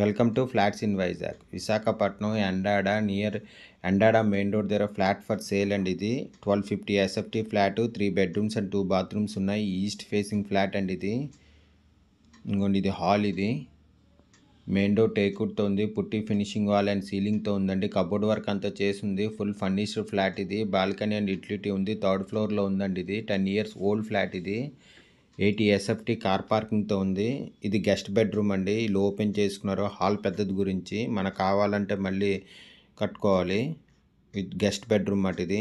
welcome to flats in Vizag Visakhapatnam Endada near Endada main road దగ్గర flat for sale అండి ఇది twelve fifty SFT flat three bedrooms and two bathrooms ఉన్నాయి east facing flat అండి ఇది ఇంకోండి ఇది హాల్ ఇది మెయిన్ డోర్ టేకుడ్తో ఉంది పుట్టి ఫినిషింగ్ వాల్ అండ్ సీలింగ్తో ఉందండి కబోర్డ్ వర్క్ అంతా చేసింది ఫుల్ ఫర్నిష్డ్ ఫ్లాట్ ఇది బాల్కనీ అండ్ యుటిలిటీ ఉంది థర్డ్ ఫ్లోర్లో ఉందండి ఇది టెన్ ఇయర్స్ ఓల్డ్ ఫ్లాట్ ఇది ఎయిటీ ఎస్ఎఫ్టీ కార్ పార్కింగ్తో ఉంది ఇది గెస్ట్ బెడ్రూమ్ అండి ఇల్లు ఓపెన్ చేసుకున్నారు హాల్ పెద్దది గురించి మనకు కావాలంటే మళ్ళీ కట్టుకోవాలి విత్ గెస్ట్ బెడ్రూమ్ అటు ఇది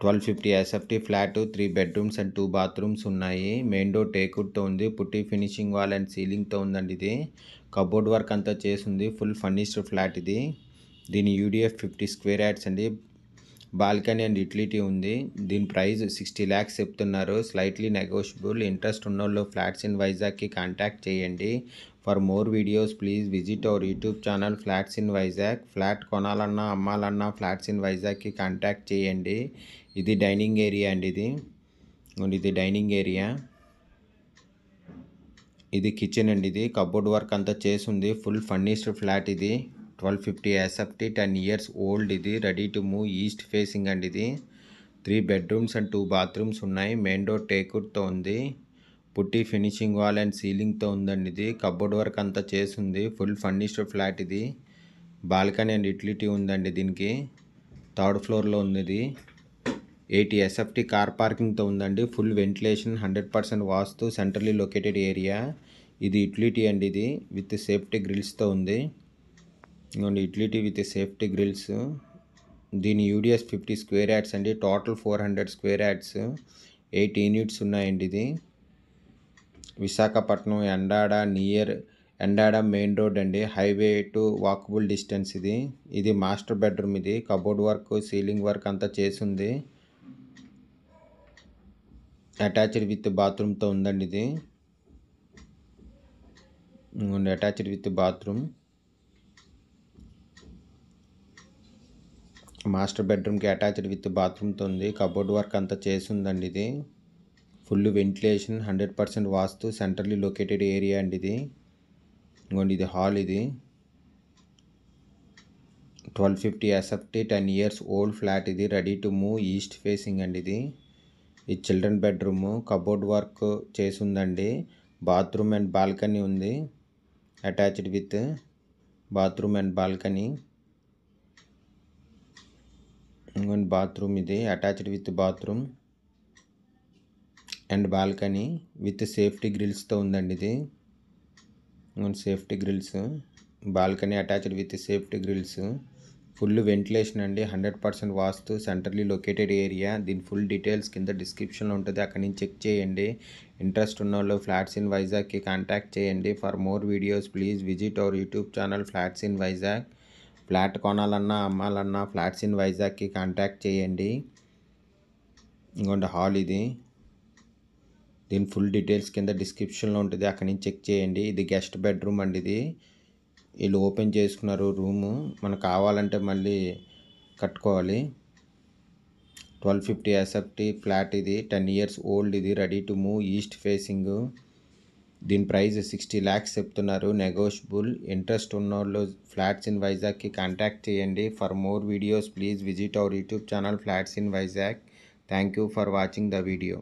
twelve fifty SFT flat three bedrooms and two bathrooms ఉన్నాయి మెయిన్ డోర్ టేకుడ్తో ఉంది పుట్టి ఫినిషింగ్ వాల్ అండ్ సీలింగ్తో ఉందండి ఇది కబోర్డ్ వర్క్ అంతా చేసింది ఫుల్ ఫర్నిష్డ్ ఫ్లాట్ ఇది దీని యూడిఎఫ్ ఫిఫ్టీ స్క్వేర్ యాడ్స్ అండి బాల్కనీ అండ్ యూటిలిటీ ఉంది దీని ప్రైస్ సిక్స్టీ ల్యాక్స్ చెప్తున్నారు స్లైట్లీ నెగోషియబుల్ ఇంట్రెస్ట్ ఉన్న వాళ్ళు ఫ్లాట్స్ ఇన్ వైజాగ్కి కాంటాక్ట్ చేయండి for more videos please visit our YouTube channel flats in Vizag flat కొనాలన్నా అమ్మాలన్నా ఫ్లాట్స్ ఇన్ వైజాగ్కి కాంటాక్ట్ చేయండి ఇది డైనింగ్ ఏరియా అండి ఇది ఇది డైనింగ్ ఏరియా ఇది కిచెన్ అండి ఇది కబోర్డ్ వర్క్ అంతా చేసి ఉంది ఫుల్ ఫర్నిష్డ్ ఫ్లాట్ ఇది twelve fifty SFT ten years old ఇది ready to move east facing అండి ఇది three bedrooms and two bathrooms ఉన్నాయి మెయిన్ డోర్ టేకుట్తో ఉంది పుట్టి ఫినిషింగ్ వాల్ అండ్ సీలింగ్తో ఉందండి ఇది కబోర్డ్ వర్క్ అంతా చేసింది ఫుల్ ఫర్నిష్డ్ ఫ్లాట్ ఇది బాల్కనీ అండ్ యుటిలిటీ ఉందండి దీనికి థర్డ్ ఫ్లోర్లో ఉంది ఇది ఎయిటీ ఎస్ఎఫ్టీ కార్ పార్కింగ్తో ఉందండి full ventilation hundred percent vastu centrally located area ఇది యుటిలిటీ అండి ఇది విత్ సేఫ్టీ గ్రిల్స్తో ఉంది ఇదిగోండి ఇట్లిటీ విత్ సేఫ్టీ గ్రిల్స్ దీని యూడిఎస్ ఫిఫ్టీ స్క్వేర్ యాడ్స్ అండి total four hundred square yards eight units ఉన్నాయండి ఇది Visakhapatnam Endada near Endada main road అండి హైవే టు వాకబుల్ డిస్టెన్స్ ఇది ఇది మాస్టర్ బెడ్రూమ్ ఇది కబోర్డ్ వర్క్ సీలింగ్ వర్క్ అంతా చేసింది అటాచ్డ్ విత్ బాత్రూమ్తో ఉందండి ఇది అటాచ్డ్ విత్ బాత్రూమ్ మాస్టర్ బెడ్రూమ్కి అటాచ్డ్ విత్ బాత్రూమ్తో ఉంది కబోర్డ్ వర్క్ అంతా చేసిందండి ఇది full ventilation hundred percent vastu centrally located area అండి ఇది ఇంకోండి ఇది హాల్ ఇది twelve fifty SFT ten years old flat ఇది ready to move east facing అండి ఇది ఇది చిల్డ్రన్ బెడ్రూమ్ కబోర్డ్ వర్క్ చేసి ఉందండి బాత్రూమ్ అండ్ బాల్కనీ ఉంది attached with bathroom and balcony ఇంకొండి బాత్రూమ్ ఇది attached with bathroom and balcony with safety గ్రిల్స్తో ఉందండి ఇది ఇంకొండి safety grills balcony attached with safety grills full ventilation అండి hundred percent vastu centrally located area దీని ఫుల్ డీటెయిల్స్ కింద డిస్క్రిప్షన్లో ఉంటుంది అక్కడి నుంచి చెక్ చేయండి ఇంట్రెస్ట్ ఉన్న వాళ్ళు ఫ్లాట్స్ ఇన్ వైజాగ్కి కాంటాక్ట్ చేయండి for more videos please visit our YouTube channel flats in Vizag flat కొనాలన్నా అమ్మాలన్నా ఫ్లాట్స్ ఇన్ వైజాగ్కి కాంటాక్ట్ చేయండి ఇంకోటి హాల్ ఇది దీని ఫుల్ డీటెయిల్స్ కింద డిస్క్రిప్షన్లో ఉంటుంది అక్కడి నుంచి చెక్ చేయండి ఇది గెస్ట్ బెడ్రూమ్ అండి ఇది వీళ్ళు ఓపెన్ చేసుకున్నారు రూము మనకు కావాలంటే మళ్ళీ కట్టుకోవాలి ట్వెల్వ్ ఫిఫ్టీ ఎస్ఎఫ్టీ ఫ్లాట్ ఇది టెన్ ఇయర్స్ ఓల్డ్ ఇది ready to move east facing దీని ప్రైస్ సిక్స్టీ ల్యాక్స్ చెప్తున్నారు నెగోషియబుల్ ఇంట్రెస్ట్ ఉన్న వాళ్ళు ఫ్లాట్స్ ఇన్ వైజాగ్కి కాంటాక్ట్ చేయండి for more videos please visit our YouTube channel flats in Vizag thank you for watching the video